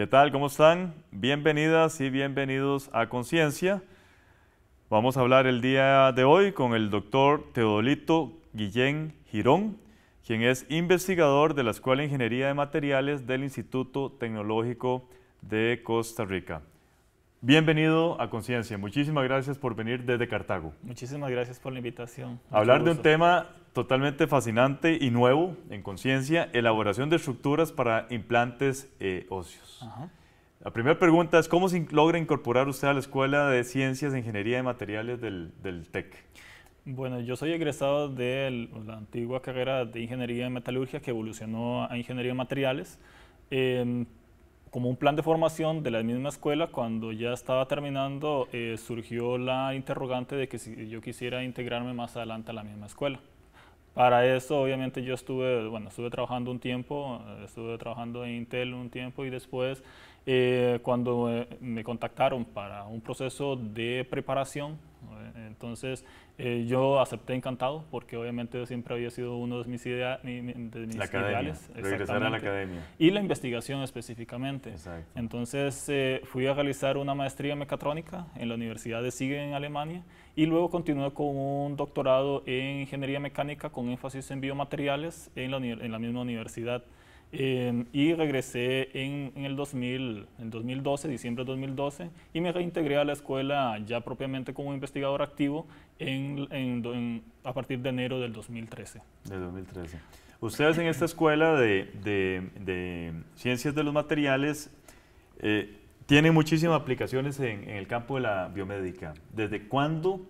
¿Qué tal? ¿Cómo están? Bienvenidas y bienvenidos a Conciencia. Vamos a hablar el día de hoy con el doctor Teodolito Guillén Girón, quien es investigador de la Escuela de Ingeniería de Materiales del Instituto Tecnológico de Costa Rica. Bienvenido a Conciencia. Muchísimas gracias por venir desde Cartago. Muchísimas gracias por la invitación. Hablar de un tema totalmente fascinante y nuevo en conciencia, elaboración de estructuras para implantes eh, óseos. La primera pregunta es, ¿cómo se logra incorporar usted a la Escuela de Ciencias e Ingeniería de Materiales del, TEC? Bueno, yo soy egresado de la antigua carrera de Ingeniería de Metalurgia que evolucionó a Ingeniería de Materiales. Em, como un plan de formación de la misma escuela, cuando ya estaba terminando, eh, surgió la interrogante de que si yo quisiera integrarme más adelante a la misma escuela. Para eso, obviamente, yo estuve, bueno, estuve trabajando un tiempo, eh, estuve trabajando en Intel un tiempo y después, eh, cuando eh, me contactaron para un proceso de preparación entonces, eh, yo acepté encantado porque obviamente siempre había sido uno de mis, ideales. Regresar a la academia. Y la investigación específicamente. Entonces, eh, fui a realizar una maestría en mecatrónica en la Universidad de Siegen en Alemania y luego continué con un doctorado en ingeniería mecánica con énfasis en biomateriales en la misma universidad y regresé en, el 2000, en 2012, diciembre de 2012, y me reintegré a la escuela ya propiamente como investigador activo en, a partir de enero del 2013. Del 2013. Ustedes en esta escuela de, ciencias de los materiales eh, tienen muchísimas aplicaciones en, el campo de la biomédica. ¿Desde cuándo?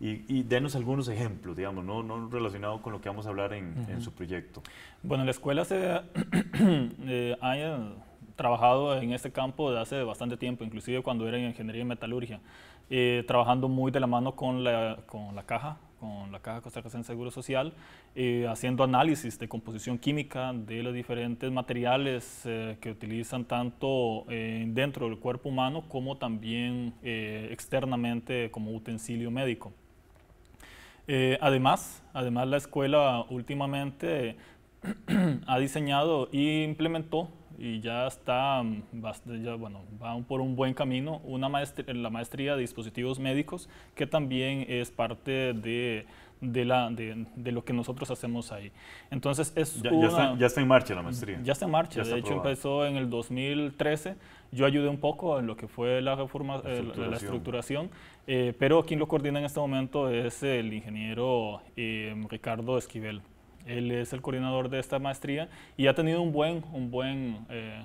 Y, denos algunos ejemplos, digamos, no, no relacionado con lo que vamos a hablar en, su proyecto. Bueno, la escuela se ha, eh, eh, trabajado en este campo desde hace bastante tiempo, inclusive cuando era en ingeniería y metalurgia, eh, trabajando muy de la mano con la, con la caja con la Caja Costarricense de Seguro Social, haciendo análisis de composición química de los diferentes materiales que utilizan tanto dentro del cuerpo humano como también externamente como utensilio médico. Eh, además, además, la escuela últimamente ha diseñado e implementó y ya está, mm, bueno, va por un buen camino, una la maestría de dispositivos médicos, que también es parte de de, la, de, lo que nosotros hacemos ahí. Entonces es ya, está, en marcha la maestría. Ya está en marcha. de hecho, empezó en el 2013. Yo ayudé un poco en lo que fue la reforma, eh, la estructuración, la estructuración eh, pero quien lo coordina en este momento es el ingeniero eh, Ricardo Esquivel. Él es el coordinador de esta maestría y ha tenido un buen, un buen, eh,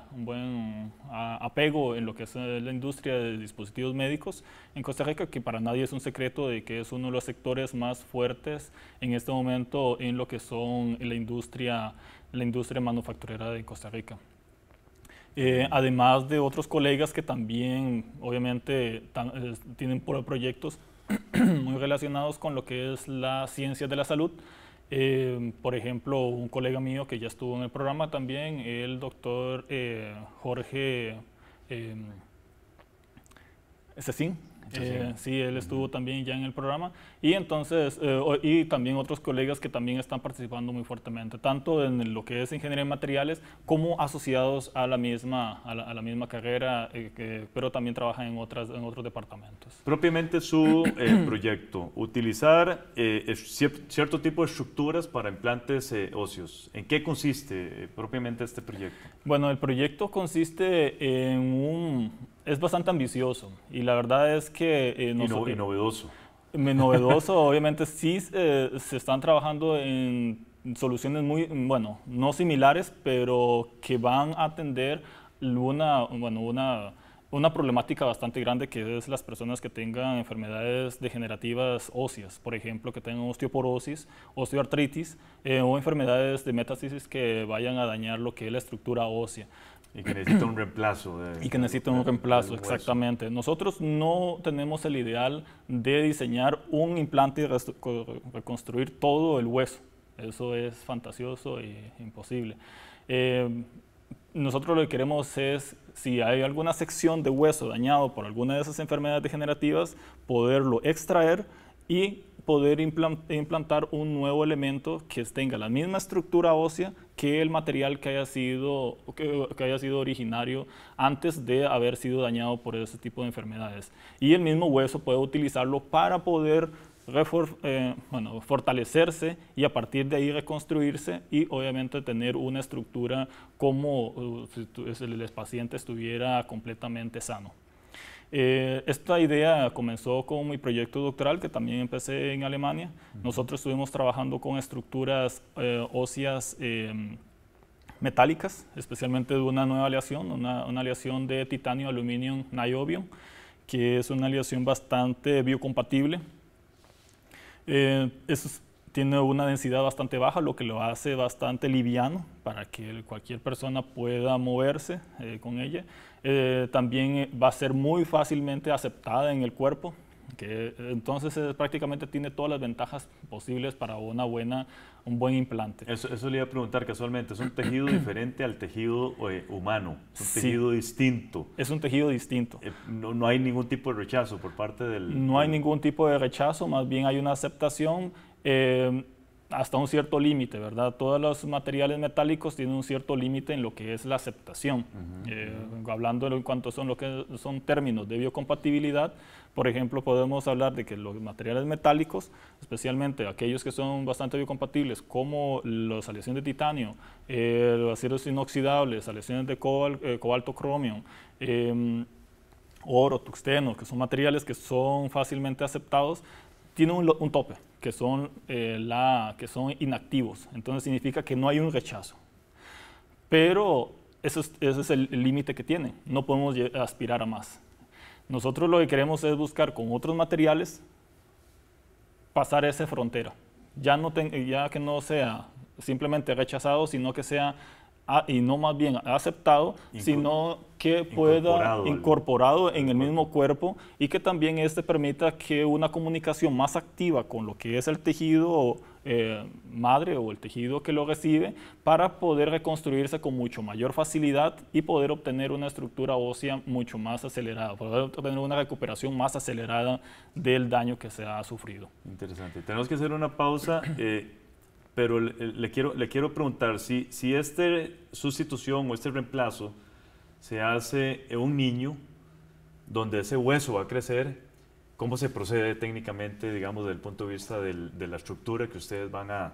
apego en lo que es eh, la industria de dispositivos médicos en Costa Rica, que para nadie es un secreto de que es uno de los sectores más fuertes en este momento en lo que son la industria, la industria manufacturera de Costa Rica. Eh, además de otros colegas que también, obviamente, tienen proyectos muy relacionados con lo que es la ciencia de la salud, eh, por ejemplo, un colega mío que ya estuvo en el programa también, el doctor eh, Jorge eh, eh, sí, él estuvo también ya en el programa. Y entonces, eh, y también otros colegas que también están participando muy fuertemente, tanto en lo que es ingeniería en materiales como asociados a la misma, a la, misma carrera, eh, pero también trabajan en, otras, en otros departamentos. Propiamente su eh, proyecto, utilizar cierto tipo de estructuras para implantes óseos. ¿En qué consiste propiamente este proyecto? Bueno, el proyecto consiste en un... Es bastante ambicioso y la verdad es que... no, y novedoso novedoso, obviamente sí eh, se están trabajando en soluciones muy, bueno, no similares, pero que van a atender una, bueno, una una problemática bastante grande que es las personas que tengan enfermedades degenerativas óseas, por ejemplo, que tengan osteoporosis, osteoartritis eh, o enfermedades de metástasis que vayan a dañar lo que es la estructura ósea. Y que necesitan un reemplazo. y que necesitan un reemplazo, exactamente. Nosotros no tenemos el ideal de diseñar un implante y reconstruir todo el hueso. Eso es fantasioso e imposible. Eh, nosotros lo que queremos es si hay alguna sección de hueso dañado por alguna de esas enfermedades degenerativas, poderlo extraer y poder implantar un nuevo elemento que tenga la misma estructura ósea que el material que haya sido, que, haya sido originario antes de haber sido dañado por ese tipo de enfermedades. Y el mismo hueso puede utilizarlo para poder eh, bueno, fortalecerse y a partir de ahí reconstruirse y obviamente tener una estructura como uh, si el paciente estuviera completamente sano. Eh, esta idea comenzó con mi proyecto doctoral que también empecé en Alemania. Nosotros estuvimos trabajando con estructuras eh, óseas em, metálicas, especialmente de una nueva aleación, una, aleación de titanio, aluminio, niobium, que es una aleación bastante biocompatible eh, tiene una densidad bastante baja, lo que lo hace bastante liviano para que cualquier persona pueda moverse eh, con ella. Eh, también eh, va a ser muy fácilmente aceptada en el cuerpo, que entonces eh, prácticamente tiene todas las ventajas posibles para una buena, un buen implante. Eso, le iba a preguntar casualmente, es un tejido diferente al tejido eh, humano, es un tejido distinto. Es un tejido distinto. Eh, no, no, hay ningún tipo de rechazo por parte del... No hay ningún tipo de rechazo, más bien hay una aceptación hasta un cierto límite, ¿verdad? Todos los materiales metálicos tienen un cierto límite en lo que es la aceptación. Eh, hablando en cuanto son lo que son términos de biocompatibilidad, por ejemplo, podemos hablar de que los materiales metálicos, especialmente aquellos que son bastante biocompatibles, como las aleaciones de titanio, eh, los aceros inoxidables, aleaciones de eh, cobalto cromio, em, oro, tuxteno, que son materiales que son fácilmente aceptados, tiene un, tope, que son, eh, la, que son inactivos. Entonces significa que no hay un rechazo. Pero ese es, es el límite que tiene. No podemos aspirar a más. Nosotros lo que queremos es buscar con otros materiales pasar esa frontera. Ya, no ya que no sea simplemente rechazado, sino que sea y no más bien aceptado, sino que pueda incorporado, en el mismo cuerpo y que también este permita que una comunicación más activa con lo que es el tejido eh, madre o el tejido que lo recibe para poder reconstruirse con mucho mayor facilidad y poder obtener una estructura ósea mucho más acelerada, poder obtener una recuperación más acelerada del daño que se ha sufrido. Interesante. Tenemos que hacer una pausa. Eh, pero eh, le, quiero, le quiero preguntar si, si esta sustitución o este reemplazo se hace en un niño donde ese hueso va a crecer, ¿cómo se procede técnicamente, digamos, desde el punto de vista de la estructura que ustedes van a,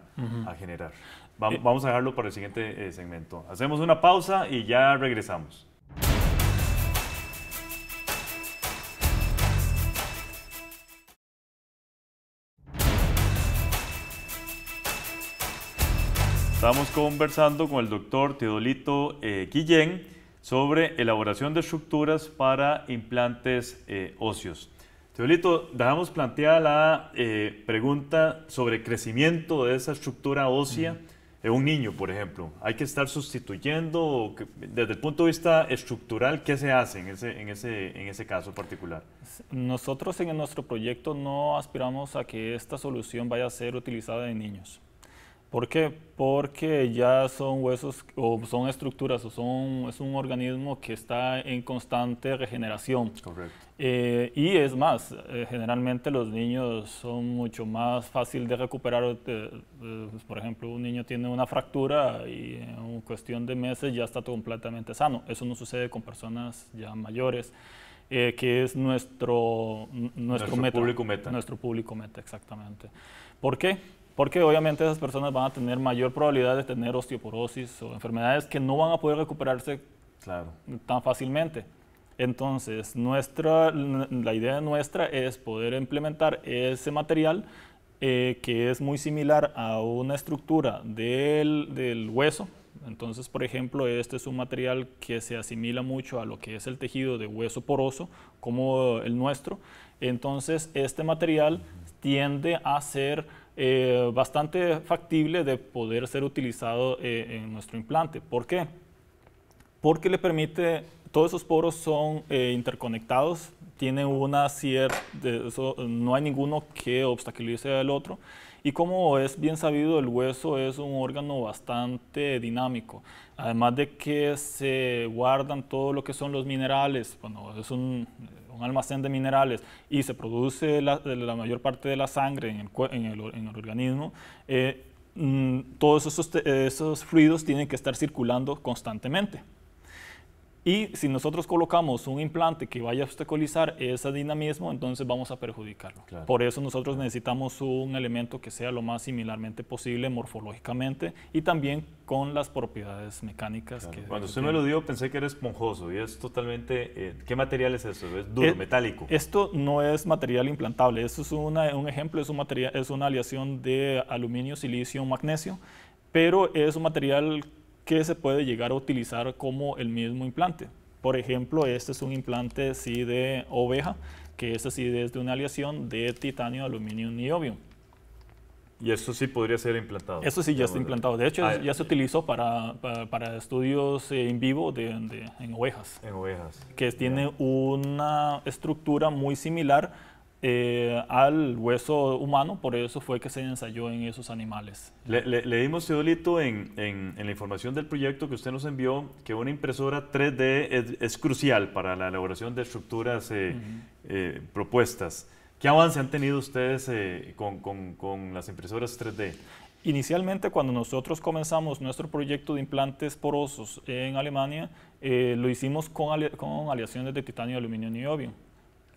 generar? Eh, vamos a dejarlo para el siguiente eh, segmento. Hacemos una pausa y ya regresamos. Estamos conversando con el doctor Teodolito eh, Guillén sobre elaboración de estructuras para implantes eh, óseos. Teodolito, dejamos planteada la eh, pregunta sobre crecimiento de esa estructura ósea en un niño, por ejemplo. ¿Hay que estar sustituyendo? Desde el punto de vista estructural, ¿qué se hace en ese, en ese, en ese caso particular? Nosotros en nuestro proyecto no aspiramos a que esta solución vaya a ser utilizada en niños. ¿Por qué? Porque ya son huesos o son estructuras o son, es un organismo que está en constante regeneración. Correcto. Eh, y es más, eh, generalmente los niños son mucho más fácil de recuperar. Eh, por ejemplo, un niño tiene una fractura y en cuestión de meses ya está completamente sano. Eso no sucede con personas ya mayores. que es nuestro, nuestro, público meta. Nuestro público meta, exactamente. ¿Por qué? porque obviamente esas personas van a tener mayor probabilidad de tener osteoporosis o enfermedades que no van a poder recuperarse tan fácilmente. Entonces, nuestra, la idea nuestra es poder implementar ese material eh, que es muy similar a una estructura del, del hueso, entonces, por ejemplo, este es un material que se asimila mucho a lo que es el tejido de hueso poroso, como el nuestro. Entonces, este material tiende a ser eh, bastante factible de poder ser utilizado eh, en nuestro implante. ¿Por qué? Porque le permite, todos esos poros son eh, interconectados, tienen una cierta, no hay ninguno que obstaculice al otro. Y como es bien sabido, el hueso es un órgano bastante dinámico. Además de que se guardan todo lo que son los minerales, bueno, es un, un almacén de minerales y se produce la, mayor parte de la sangre en el, organismo, todos esos fluidos tienen que estar circulando constantemente. Y si nosotros colocamos un implante que vaya a obstaculizar ese dinamismo, entonces vamos a perjudicarlo. Por eso nosotros necesitamos un elemento que sea lo más similarmente posible morfológicamente y también con las propiedades mecánicas. Que Cuando usted me lo dio pensé que era esponjoso y es totalmente... Eh, ¿Qué material es eso? ¿Es duro, eh, metálico? Esto no es material implantable. Esto es una, un ejemplo, es, un material, es una aleación de aluminio, silicio, magnesio, pero es un material que se puede llegar a utilizar como el mismo implante. Por ejemplo, este es un implante sí de oveja, que es este así es de una aleación de titanio, aluminio, niobio. Y esto sí podría ser implantado. Eso sí ya está implantado. De hecho, ah, ya se utilizó para, para, estudios en eh, vivo de, en ovejas. En ovejas. Que tiene una estructura muy similar eh, al hueso humano, por eso fue que se ensayó en esos animales. Le, leímos, Teodolito, en, en, la información del proyecto que usted nos envió, que una impresora 3D es, crucial para la elaboración de estructuras eh, eh, propuestas. ¿Qué avance han tenido ustedes con, las impresoras 3D? Inicialmente, cuando nosotros comenzamos nuestro proyecto de implantes porosos en Alemania, lo hicimos con, con, aleaciones de titanio, aluminio y niobio.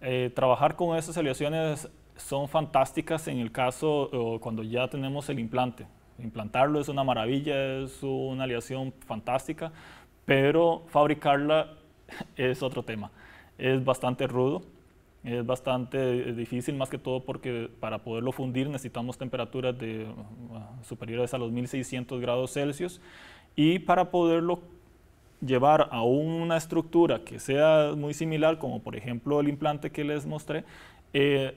Eh, trabajar con esas aleaciones son fantásticas en el caso eh, cuando ya tenemos el implante. Implantarlo es una maravilla, es una aleación fantástica, pero fabricarla es otro tema. Es bastante rudo, es bastante difícil, más que todo porque para poderlo fundir necesitamos temperaturas de, eh, superiores a los 1600 grados Celsius y para poderlo llevar a una estructura que sea muy similar, como por ejemplo el implante que les mostré, eh,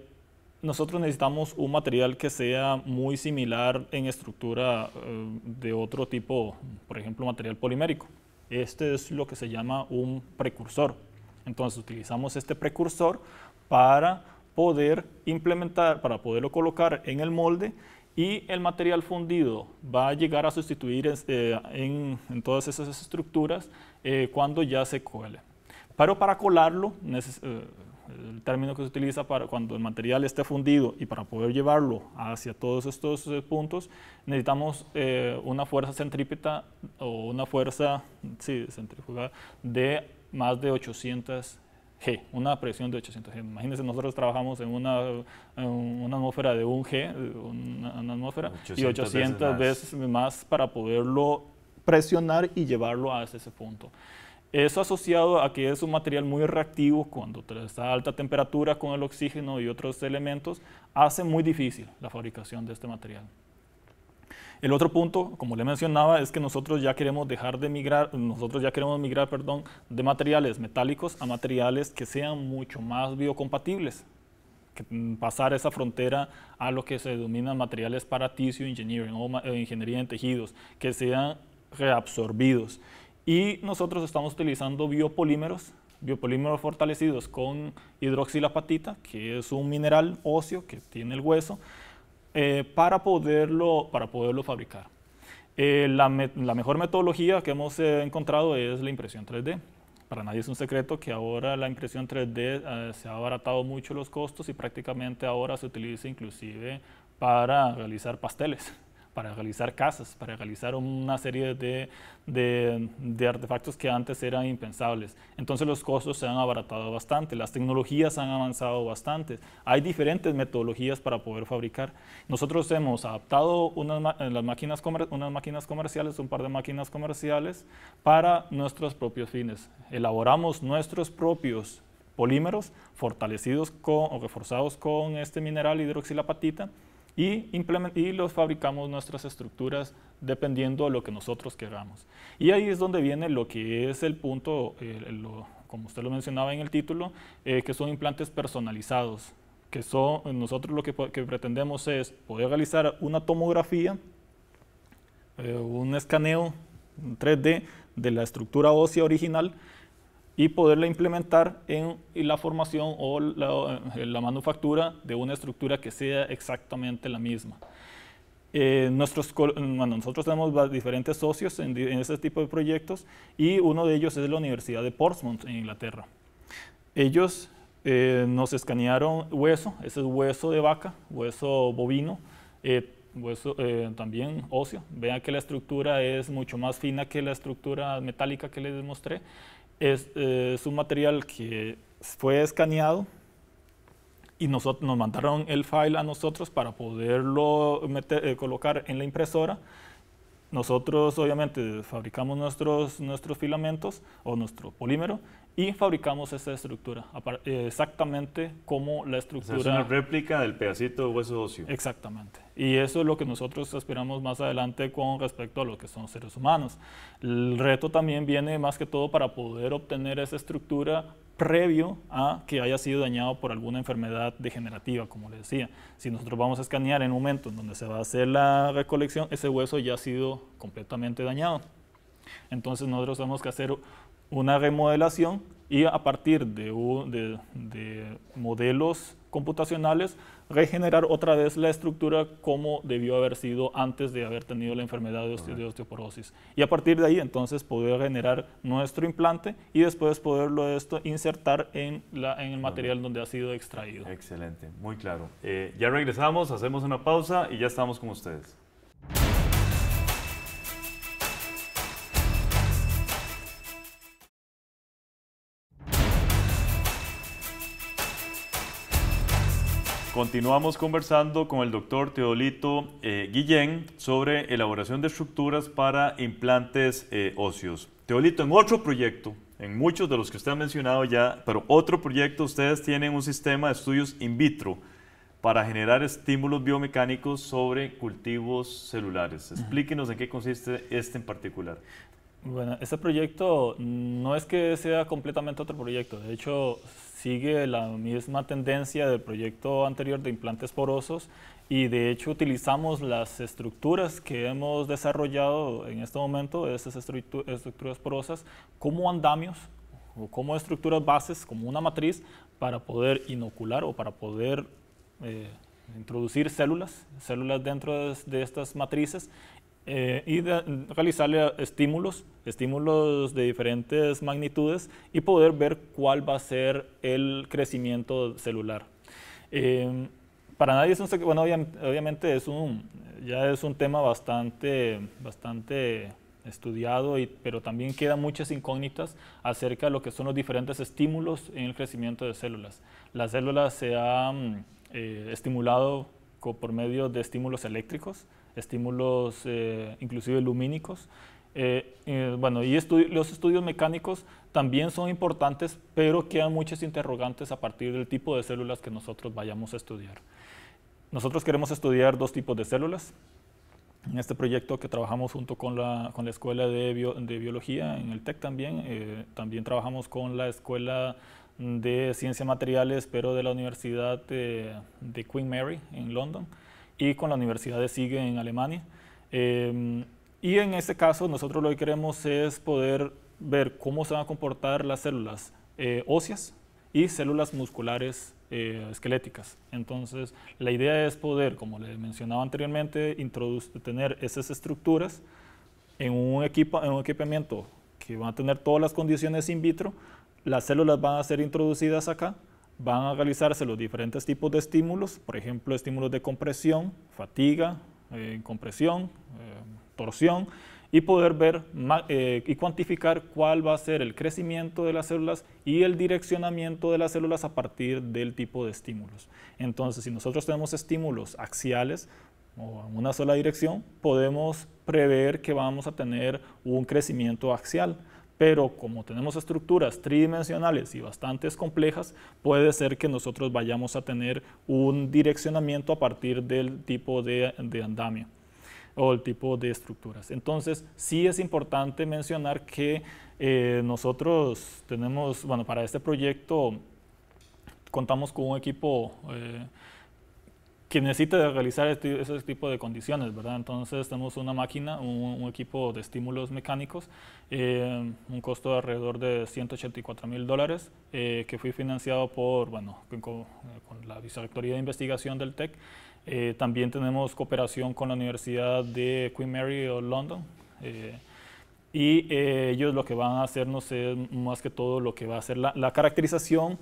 nosotros necesitamos un material que sea muy similar en estructura eh, de otro tipo, por ejemplo material polimérico. Este es lo que se llama un precursor. Entonces utilizamos este precursor para poder implementar, para poderlo colocar en el molde y el material fundido va a llegar a sustituir eh, en, todas esas estructuras eh, cuando ya se cuele. Pero para colarlo, eh, el término que se utiliza para cuando el material esté fundido y para poder llevarlo hacia todos estos puntos, necesitamos una fuerza centrípeta o una fuerza sí, centrífuga de más de 800 G, una presión de 800 G. Imagínense, nosotros trabajamos en una, una atmósfera de 1 G, eh, una, atmósfera, y 800 veces más. para poderlo presionar y llevarlo a ese punto. Eso asociado a que es un material muy reactivo cuando está a alta temperatura con el oxígeno y otros elementos, hace muy difícil la fabricación de este material. El otro punto, como le mencionaba, es que nosotros ya queremos dejar de migrar, nosotros ya queremos migrar, perdón, de materiales metálicos a materiales que sean mucho más biocompatibles. pasar esa frontera a lo que se denomina materiales para tissue engineering o eh, ingeniería en tejidos, que sean reabsorbidos. Y nosotros estamos utilizando biopolímeros, biopolímeros fortalecidos con hidroxilapatita, que es un mineral óseo que tiene el hueso, eh, para, poderlo, para poderlo fabricar. Eh, la, mejor metodología que hemos eh, encontrado es la impresión 3D. Para nadie es un secreto que ahora la impresión 3D se ha abaratado mucho los costos y prácticamente ahora se utiliza inclusive para realizar pasteles para realizar casas, para realizar una serie de, de, artefactos que antes eran impensables. Entonces los costos se han abaratado bastante, las tecnologías han avanzado bastante, hay diferentes metodologías para poder fabricar. Nosotros hemos adaptado unas, eh, las máquinas, unas máquinas comerciales, un par de máquinas comerciales, para nuestros propios fines. Elaboramos nuestros propios polímeros fortalecidos o reforzados con este mineral hidroxilapatita y, los fabricamos nuestras estructuras dependiendo de lo que nosotros queramos. Y ahí es donde viene lo que es el punto, eh, como usted lo mencionaba en el título, eh, que son implantes personalizados, que son, nosotros lo que, pretendemos es poder realizar una tomografía, eh, un escaneo 3D de la estructura ósea original, y poderla implementar en la formación o eh, la, manufactura de una estructura que sea exactamente la misma. Eh, nosotros tenemos diferentes socios en, ese tipo de proyectos y uno de ellos es la Universidad de Portsmouth en Inglaterra. Ellos eh, nos escanearon hueso, ese es hueso de vaca, hueso bovino, eh, hueso también óseo. Vean que la estructura es mucho más fina que la estructura metálica que les mostré. Eh, es, un material que fue escaneado y nos mandaron el file a nosotros para poderlo eh, colocar en la impresora. Nosotros obviamente fabricamos nuestros, nuestros filamentos o nuestro polímero y fabricamos esa estructura, eh, exactamente como la estructura... es una réplica del pedacito de hueso óseo. Exactamente. Y eso es lo que nosotros aspiramos más adelante con respecto a lo que son seres humanos. El reto también viene más que todo para poder obtener esa estructura previo a que haya sido dañado por alguna enfermedad degenerativa, como le decía. Si nosotros vamos a escanear en un momento en donde se va a hacer la recolección, ese hueso ya ha sido completamente dañado. Entonces nosotros tenemos que hacer una remodelación y a partir de, modelos computacionales regenerar otra vez la estructura como debió haber sido antes de haber tenido la enfermedad de, osteoporosis. Y a partir de ahí entonces poder generar nuestro implante y después poderlo esto insertar en, la, en el material donde ha sido extraído. Excelente, muy claro. Eh, ya regresamos, hacemos una pausa y ya estamos con ustedes. Continuamos conversando con el doctor Teodolito eh, Guillén sobre elaboración de estructuras para implantes eh, óseos. Teodolito, en otro proyecto, en muchos de los que usted ha mencionado ya, pero otro proyecto, ustedes tienen un sistema de estudios in vitro para generar estímulos biomecánicos sobre cultivos celulares. Explíquenos en qué consiste este en particular. Bueno, este proyecto no es que sea completamente otro proyecto, de hecho sigue la misma tendencia del proyecto anterior de implantes porosos y de hecho utilizamos las estructuras que hemos desarrollado en este momento, esas estructuras porosas, como andamios o como estructuras bases, como una matriz, para poder inocular o para poder eh, introducir células, células dentro de estas matrices eh, y realizarle estímulos, estímulos de diferentes magnitudes y poder ver cuál va a ser el crecimiento celular. Eh, para nadie es un bueno, obviamente ya es un tema bastante, estudiado, pero también quedan muchas incógnitas acerca de lo que son los diferentes estímulos en el crecimiento de células. Las células se han eh, estimulado por medio de estímulos eléctricos, estímulos eh, inclusive lumínicos. Eh, eh, bueno, y los estudios mecánicos también son importantes, pero quedan muchas interrogantes a partir del tipo de células que nosotros vayamos a estudiar. Nosotros queremos estudiar dos tipos de células. En este proyecto que trabajamos junto con la, Escuela de, Biología, en el TEC también, también trabajamos con la Escuela de Ciencias Materiales, pero de la Universidad de, de Queen Mary en London y con la Universidad de Sigue en Alemania. Em, y en este caso nosotros lo que queremos es poder ver cómo se van a comportar las células eh, óseas y células musculares eh, esqueléticas. Entonces la idea es poder, como le mencionaba anteriormente, tener esas estructuras en un, equipo, en un equipamiento que va a tener todas las condiciones in vitro, las células van a ser introducidas acá van a realizarse los diferentes tipos de estímulos, por ejemplo, estímulos de compresión, fatiga, eh, compresión, eh, torsión, y poder ver eh, y cuantificar cuál va a ser el crecimiento de las células y el direccionamiento de las células a partir del tipo de estímulos. Entonces, si nosotros tenemos estímulos axiales o en una sola dirección, podemos prever que vamos a tener un crecimiento axial pero como tenemos estructuras tridimensionales y bastante complejas, puede ser que nosotros vayamos a tener un direccionamiento a partir del tipo de, andamia andamio o el tipo de estructuras. Entonces, sí es importante mencionar que eh, nosotros tenemos, bueno, para este proyecto contamos con un equipo eh, que necesita realizar este, ese tipo de condiciones, ¿verdad? Entonces tenemos una máquina, un, equipo de estímulos mecánicos, eh, un costo de alrededor de 184 mil dólares, eh, que fue financiado por, bueno, con, la Vicerrectoría de Investigación del TEC. Eh, también tenemos cooperación con la Universidad de Queen Mary o London. y ellos lo que van a hacernos es más que todo lo que va a ser la, la caracterización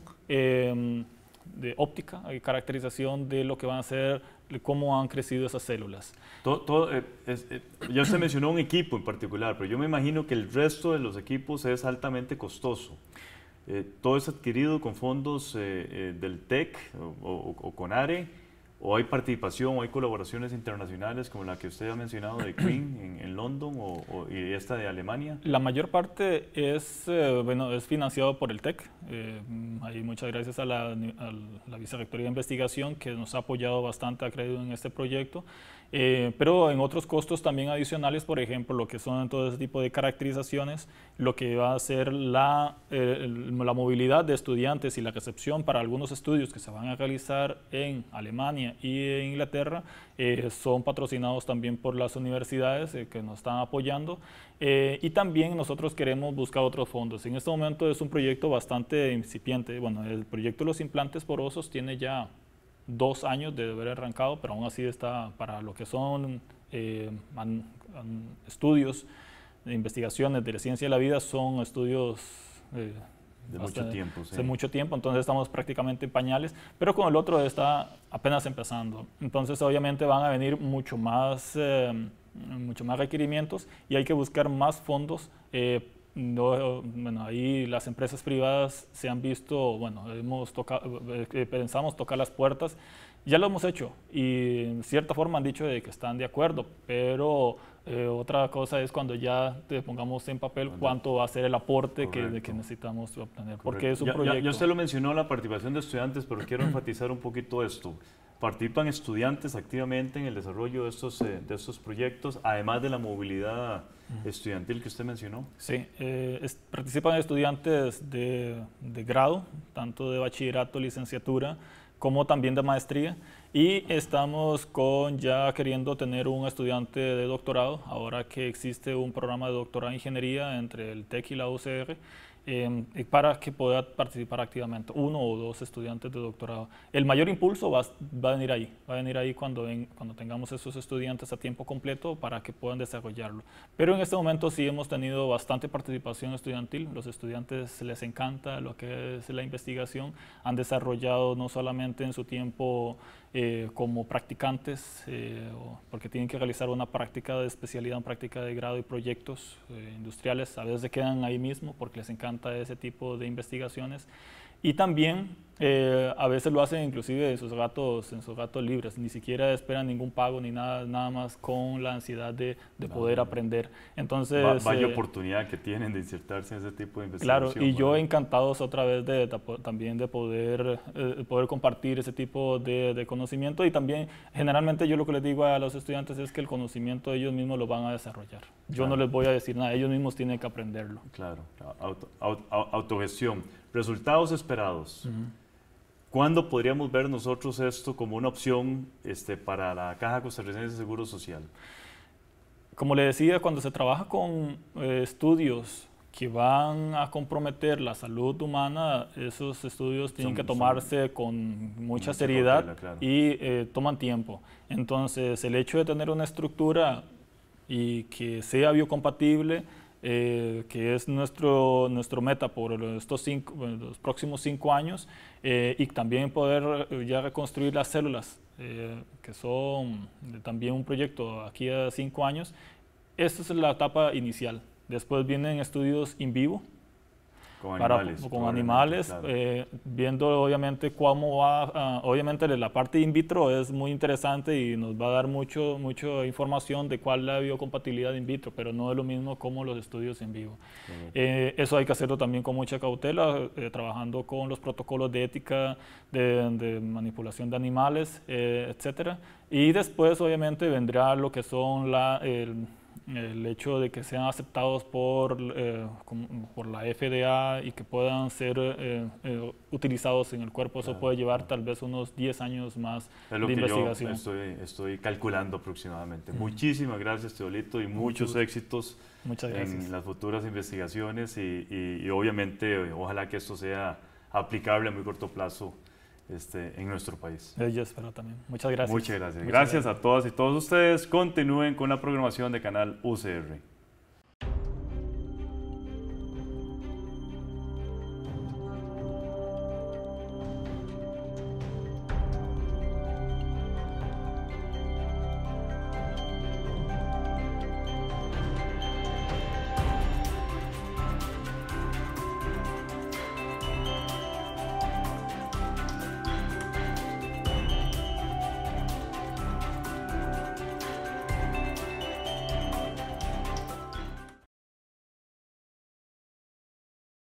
de óptica y eh, caracterización de lo que van a ser, cómo han crecido esas células. Todo, eh, eh, ya se mencionó un equipo en particular, pero yo me imagino que el resto de los equipos es altamente costoso. todo es adquirido con fondos del TEC o con ARE o hay participación o hay colaboraciones internacionales como la que usted ha mencionado de Queen en, en London o, y esta de Alemania? La mayor parte es, eh, bueno, es financiado por el TEC. Eh, muchas gracias a la, a Vicerrectoría de Investigación que nos ha apoyado bastante, a crédito en este proyecto eh, pero en otros costos también adicionales, por ejemplo, lo que son todo ese tipo de caracterizaciones, lo que va a ser la, eh, la movilidad de estudiantes y la recepción para algunos estudios que se van a realizar en Alemania y en Inglaterra, eh, son patrocinados también por las universidades que nos están apoyando. y también nosotros queremos buscar otros fondos. En este momento es un proyecto bastante incipiente. Bueno, el proyecto los implantes porosos tiene ya dos años de haber arrancado, pero aún así está para lo que son eh, estudios de investigaciones de la ciencia de la vida, son estudios... Eh, de mucho tiempo. mucho tiempo, entonces estamos prácticamente en pañales, pero con el otro está apenas empezando. Entonces obviamente van a venir mucho más, eh, mucho más requerimientos y hay que buscar más fondos no, bueno, ahí las empresas privadas se han visto, bueno, hemos eh, eh, pensamos tocar las puertas, ya lo hemos hecho y en cierta forma han dicho de que están de acuerdo, pero eh, otra cosa es cuando ya te pongamos en papel cuánto va a ser el aporte que, necesitamos obtener, porque es un proyecto. ya usted lo mencionó, la participación de estudiantes, pero quiero enfatizar un poquito esto participan estudiantes activamente en el desarrollo de estos, eh, de estos proyectos, además de la movilidad estudiantil que usted mencionó. Sí, eh, participan estudiantes de, grado, tanto de bachillerato, licenciatura, como también de maestría. Y estamos con ya queriendo tener un estudiante de doctorado, ahora que existe un programa de doctorado en ingeniería entre el TEC y la UCR. Em, para que pueda participar activamente uno o dos estudiantes de doctorado. El mayor impulso va, va a venir ahí, va a venir ahí cuando, cuando tengamos esos estudiantes a tiempo completo para que puedan desarrollarlo. Pero en este momento sí hemos tenido bastante participación estudiantil, los estudiantes les encanta lo que es la investigación, han desarrollado no solamente en su tiempo eh, como practicantes, eh, porque tienen que realizar una práctica de especialidad, una práctica de grado y proyectos eh, industriales. A veces se quedan ahí mismo porque les encanta ese tipo de investigaciones. Y también eh, a veces lo hacen inclusive en sus gatos en sus libres, ni siquiera esperan ningún pago ni nada, nada más con la ansiedad de, poder aprender. Entonces, Va, vaya eh, oportunidad que tienen de insertarse en ese tipo de investigación. Claro, y yo encantados otra vez de, también de poder, eh, poder compartir ese tipo de, conocimiento y también generalmente yo lo que les digo a los estudiantes es que el conocimiento ellos mismos lo van a desarrollar. Yo no les voy a decir nada, ellos mismos tienen que aprenderlo. Claro, autogestión. Resultados esperados. ¿Cuándo podríamos ver nosotros esto como una opción este, para la Caja Costarricense de Seguro Social? Como le decía, cuando se trabaja con eh, estudios que van a comprometer la salud humana, esos estudios tienen que tomarse con mucha seriedad y eh, toman tiempo. Entonces, el hecho de tener una estructura y que sea biocompatible, eh, que es nuestro, meta por cinco, los próximos cinco años, eh, y también poder eh, ya reconstruir las células, que son también un proyecto aquí a cinco años. Esta es la etapa inicial. Después vienen estudios in vivo, con animales, con animales eh, viendo obviamente cómo va, ah, obviamente la parte in vitro es muy interesante y nos va a dar mucho, mucha información de cuál la biocompatibilidad in vitro, pero no es lo mismo como los estudios en vivo. Eh, eso hay que hacerlo también con mucha cautela, eh, trabajando con los protocolos de ética, de, manipulación de animales, etcétera. Y después obviamente vendrá lo que son la el hecho de que sean aceptados por, eh, por la FDA y que puedan ser eh, eh, utilizados en el cuerpo, eso puede llevar tal vez unos 10 años más de investigación. estoy, calculando aproximadamente. Mm. Muchísimas gracias, Teolito, y muchos, éxitos en las futuras investigaciones y obviamente ojalá que esto sea aplicable a muy corto plazo este, en nuestro país. Yo espero también. Muchas gracias. Muchas gracias, gracias a todas y todos ustedes. Continúen con la programación de Canal UCR.